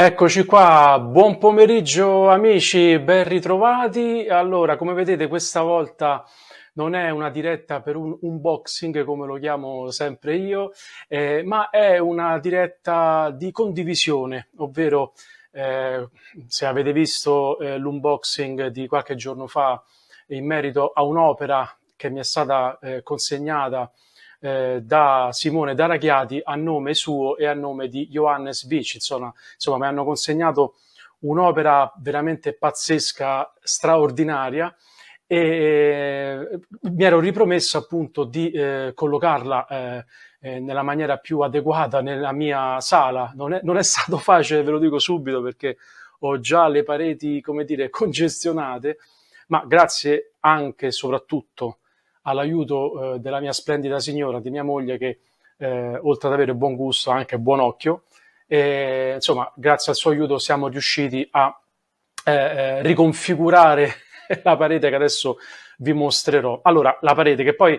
Eccoci qua, buon pomeriggio amici, ben ritrovati. Allora, come vedete questa volta non è una diretta per un unboxing come lo chiamo sempre io, eh, ma è una diretta di condivisione, ovvero eh, se avete visto eh, l'unboxing di qualche giorno fa in merito a un'opera che mi è stata eh, consegnata eh, da Simone Daraghiati a nome suo e a nome di Johannes Vici. Insomma, insomma mi hanno consegnato un'opera veramente pazzesca, straordinaria e eh, mi ero ripromesso appunto di eh, collocarla eh, eh, nella maniera più adeguata nella mia sala. Non è, non è, stato facile, ve lo dico subito, perché ho già le pareti, come dire, congestionate, ma grazie anche e soprattutto all'aiuto eh, della mia splendida signora, di mia moglie, che eh, oltre ad avere buon gusto ha anche buon occhio. E, insomma, grazie al suo aiuto siamo riusciti a eh, eh riconfigurare la parete che adesso vi mostrerò. Allora, la parete che poi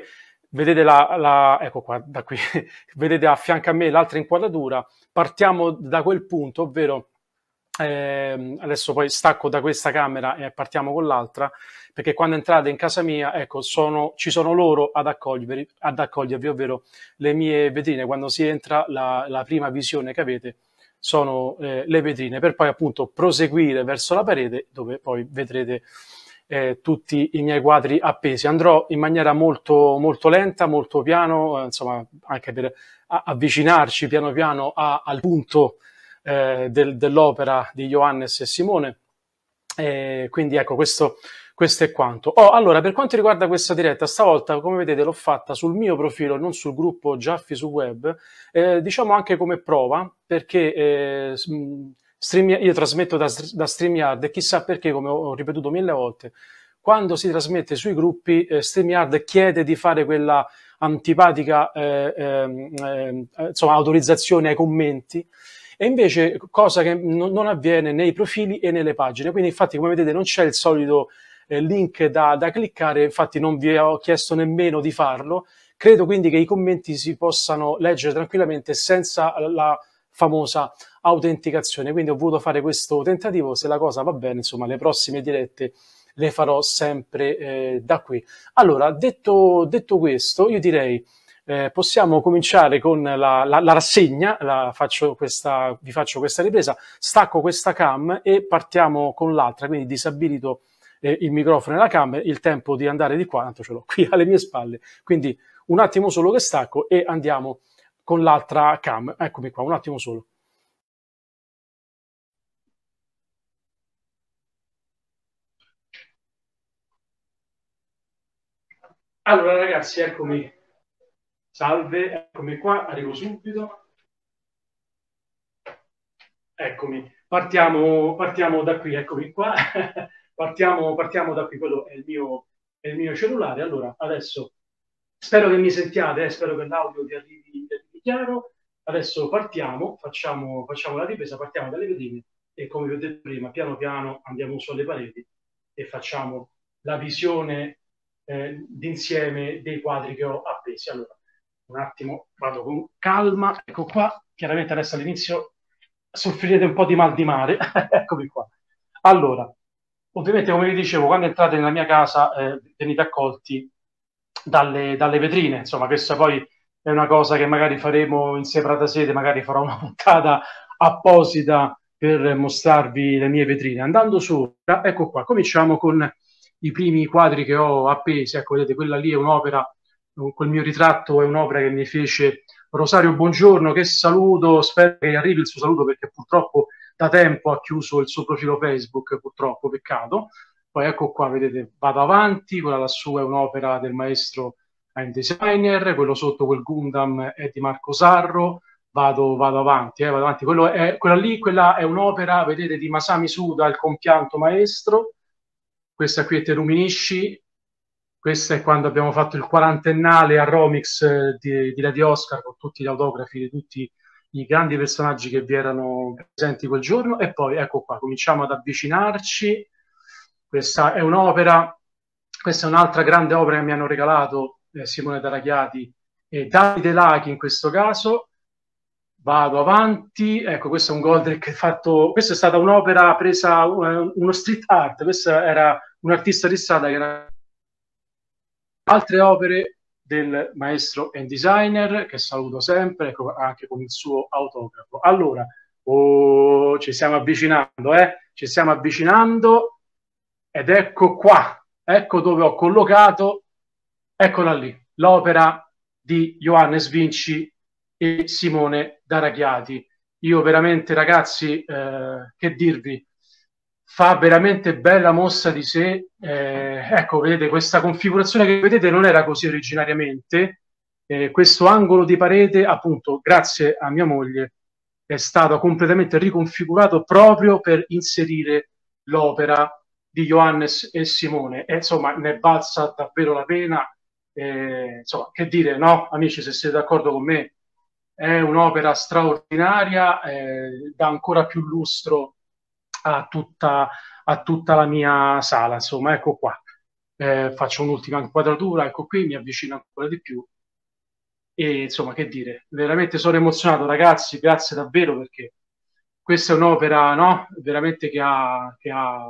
vedete la, la ecco qua, da qui, vedete a fianco a me l'altra inquadratura. Partiamo da quel punto, ovvero eh, adesso poi stacco da questa camera e partiamo con l'altra, perché quando entrate in casa mia, ecco, sono, ci sono loro ad accogliervi, ad accogliervi, ovvero le mie vetrine. Quando si entra, la, la prima visione che avete sono eh, le vetrine, per poi appunto proseguire verso la parete, dove poi vedrete eh, tutti i miei quadri appesi. Andrò in maniera molto, molto lenta, molto piano, insomma, anche per avvicinarci piano piano a, al punto eh, del, dell'opera di Johannes e Simone. E quindi ecco, questo, questo è quanto. Oh, allora, per quanto riguarda questa diretta, stavolta, come vedete, l'ho fatta sul mio profilo, non sul gruppo Giaffi su web, eh, diciamo anche come prova, perché eh, mm, stream, io trasmetto da, da StreamYard e chissà perché, come ho ripetuto mille volte, quando si trasmette sui gruppi, eh, StreamYard chiede di fare quella antipatica eh, ehm, ehm, eh, insomma, autorizzazione ai commenti e invece cosa che non, non avviene nei profili e nelle pagine. Quindi infatti come vedete non c'è il solito eh, link da, da cliccare, infatti non vi ho chiesto nemmeno di farlo. Credo quindi che i commenti si possano leggere tranquillamente senza la famosa autenticazione. Quindi ho voluto fare questo tentativo. Se la cosa va bene, insomma, le prossime dirette le farò sempre eh, da qui. Allora, detto, detto questo, io direi eh, possiamo cominciare con la, la, la rassegna, la faccio questa, vi faccio questa ripresa, stacco questa cam e partiamo con l'altra, quindi disabilito eh, il microfono e la cam, il tempo di andare di qua, tanto ce l'ho qui alle mie spalle, quindi un attimo solo che stacco e andiamo con l'altra cam, eccomi qua, un attimo solo. Allora ragazzi, eccomi Salve, eccomi qua, arrivo subito. Eccomi, partiamo, partiamo da qui, eccomi qua. partiamo, partiamo, da qui, quello è il, mio, è il mio cellulare. Allora, adesso spero che mi sentiate, eh, spero che l'audio vi arrivi, chiaro. Adesso partiamo, facciamo, facciamo la ripresa, partiamo dalle vetrine e come vi ho detto prima, piano piano andiamo sulle pareti e facciamo la visione eh, d'insieme dei quadri che ho appesi. Allora, un attimo, vado con calma, ecco qua, chiaramente adesso all'inizio soffrirete un po' di mal di mare, eccomi qua. Allora, ovviamente come vi dicevo, quando entrate nella mia casa eh, venite accolti dalle, dalle, vetrine, insomma questa poi è una cosa che magari faremo in separata sede, magari farò una puntata apposita per mostrarvi le mie vetrine. Andando sopra, ecco qua, cominciamo con i primi quadri che ho appesi, ecco vedete quella lì è un'opera quel mio ritratto è un'opera che mi fece Rosario Buongiorno, che saluto, spero che arrivi il suo saluto perché purtroppo da tempo ha chiuso il suo profilo Facebook, purtroppo, peccato. Poi ecco qua, vedete, vado avanti, quella lassù è un'opera del maestro Ein Designer, quello sotto quel Gundam è di Marco Sarro, vado, vado avanti, eh, vado avanti. È, quella lì, quella è un'opera, vedete, di Masami Suda, il compianto maestro, questa qui è Teruminisci, questo è quando abbiamo fatto il quarantennale a Romix eh, di, di Radio Oscar con tutti gli autografi di tutti i grandi personaggi che vi erano presenti quel giorno. E poi ecco qua, cominciamo ad avvicinarci. Questa è un'opera, questa è un'altra grande opera che mi hanno regalato eh, Simone Taraghiati e Davide Lachi in questo caso, vado avanti. Ecco, questo è un Goldrick fatto. Questa è stata un'opera presa, eh, uno street art. Questo era un artista di strada che era Altre opere del maestro and designer che saluto sempre ecco, anche con il suo autografo. Allora, oh, ci stiamo avvicinando, eh? Ci stiamo avvicinando ed ecco qua, ecco dove ho collocato, eccola lì, l'opera di Johannes Vinci e Simone Daraghiati. Io veramente, ragazzi, eh, che dirvi? fa veramente bella mossa di sé. Eh, ecco, vedete, questa configurazione che vedete non era così originariamente. Eh, questo angolo di parete, appunto, grazie a mia moglie, è stato completamente riconfigurato proprio per inserire l'opera di Johannes e Simone. E, insomma, ne balza davvero la pena. Eh, insomma, che dire, no? Amici, se siete d'accordo con me, è un'opera straordinaria, eh, dà ancora più lustro a tutta, a tutta la mia sala. Insomma, ecco qua. Eh, faccio un'ultima inquadratura, ecco qui, mi avvicino ancora di più. E insomma, che dire, veramente sono emozionato, ragazzi, grazie davvero perché questa è un'opera no? veramente che ha, che ha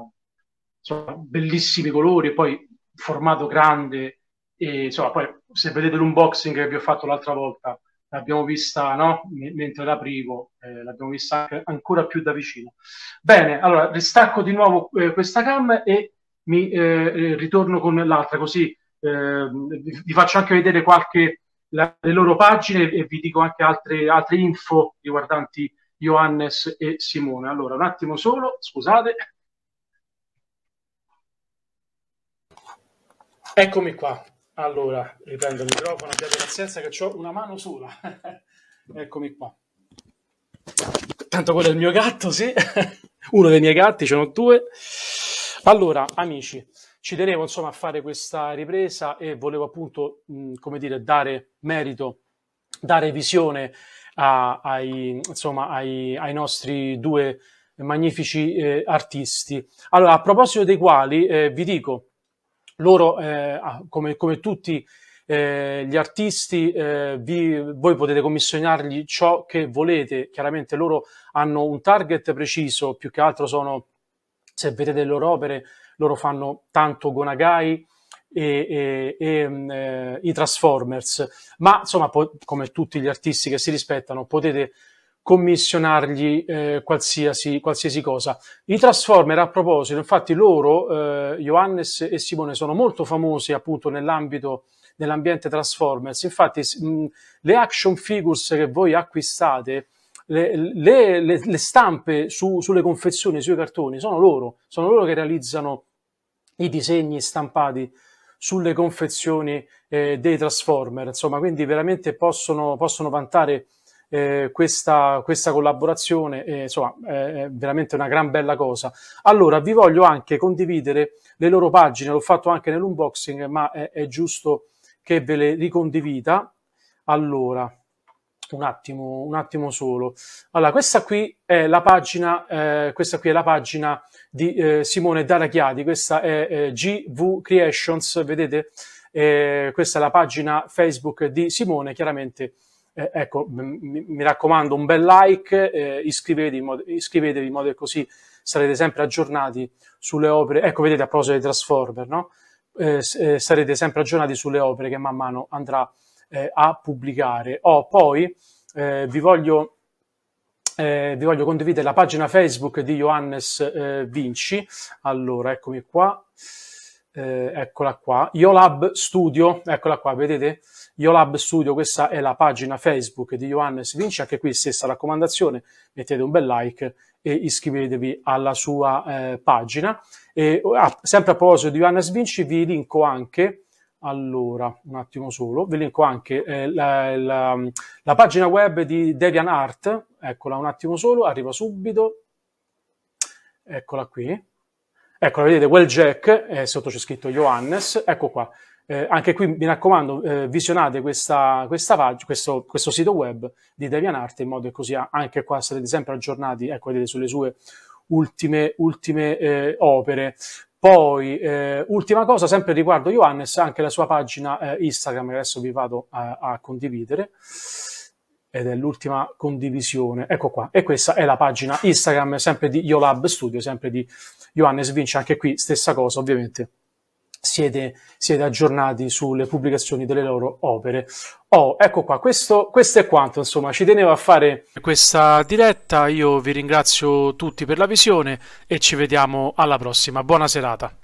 insomma, bellissimi colori, poi formato grande. E, insomma, poi se vedete l'unboxing che vi ho fatto l'altra volta, l'abbiamo vista no? M- mentre l'aprivo, eh, l'abbiamo vista ancora più da vicino. Bene, allora ristacco di nuovo eh, questa cam e mi eh, eh ritorno con l'altra, così ehm, vi, vi faccio anche vedere qualche la, le loro pagine e vi dico anche altre, altre info riguardanti Johannes e Simone. Allora, un attimo solo, scusate. Eccomi qua. Allora, riprendo il microfono, abbiate pazienza che ho una mano sola. Eccomi qua. Tanto quello è il mio gatto, sì. Uno dei miei gatti, ce ne ho due. Allora, amici, ci tenevo insomma a fare questa ripresa e volevo appunto, mh, come dire, dare merito, dare visione a, ai, insomma, ai, ai nostri due magnifici eh, artisti. Allora, a proposito dei quali, eh, vi dico, loro, eh, ah, come, come, tutti eh, gli artisti, eh, vi, voi potete commissionargli ciò che volete. Chiaramente loro hanno un target preciso, più che altro sono, se vedete le loro opere, loro fanno tanto Gonagai e, e, e mm, eh, i Transformers, ma insomma, po- come tutti gli artisti che si rispettano, potete commissionargli eh, qualsiasi, qualsiasi, cosa. I Transformer, a proposito, infatti loro, eh, Johannes e Simone, sono molto famosi appunto nell'ambito dell'ambiente Transformers. Infatti, mh, le action figures che voi acquistate, le, le, le, le stampe su, sulle confezioni, sui cartoni, sono loro, sono loro che realizzano i disegni stampati sulle confezioni eh, dei Transformers. Insomma, quindi veramente possono, possono vantare eh, questa, questa, collaborazione, eh, insomma, è veramente una gran bella cosa. Allora, vi voglio anche condividere le loro pagine, l'ho fatto anche nell'unboxing, ma è, è giusto che ve le ricondivida. Allora, un attimo, un attimo solo. Allora, questa qui è la pagina, eh, questa qui è la pagina di eh, Simone Darachiadi, questa è eh, GV Creations, vedete? Eh, questa è la pagina Facebook di Simone, chiaramente eh, ecco, mi, mi, raccomando un bel like, eh, iscrivetevi, in modo, iscrivetevi in modo che così sarete sempre aggiornati sulle opere. Ecco, vedete a proposito dei Transformer, no? Eh, eh, sarete sempre aggiornati sulle opere che man mano andrà eh, a pubblicare. Oh, poi eh, vi voglio... Eh, vi voglio condividere la pagina Facebook di Johannes eh, Vinci. Allora, eccomi qua eh, eccola qua, Yolab Studio, eccola qua, vedete? Yolab Studio, questa è la pagina Facebook di Johannes Vinci, anche qui stessa raccomandazione, mettete un bel like e iscrivetevi alla sua eh, pagina. E, ah, sempre a proposito di Johannes Vinci, vi linko anche, allora, un attimo solo, vi linko anche eh, la, la, la pagina web di Devian Art, eccola un attimo solo, arriva subito, eccola qui, Ecco, vedete, quel Jack, eh, sotto c'è scritto Johannes, ecco qua. Eh, anche qui, mi raccomando, eh, visionate questa, questa pag- questo, questo, sito web di DeviantArt in modo che così anche qua sarete sempre aggiornati, ecco, vedete, sulle sue ultime, ultime eh, opere. Poi, eh, ultima cosa, sempre riguardo Johannes, anche la sua pagina eh, Instagram, che adesso vi vado a, a condividere ed è l'ultima condivisione. Ecco qua, e questa è la pagina Instagram sempre di Yolab Studio, sempre di Johannes Vinci, anche qui stessa cosa ovviamente. Siete, siete aggiornati sulle pubblicazioni delle loro opere. Oh, ecco qua, questo, questo è quanto, insomma, ci tenevo a fare questa diretta. Io vi ringrazio tutti per la visione e ci vediamo alla prossima. Buona serata.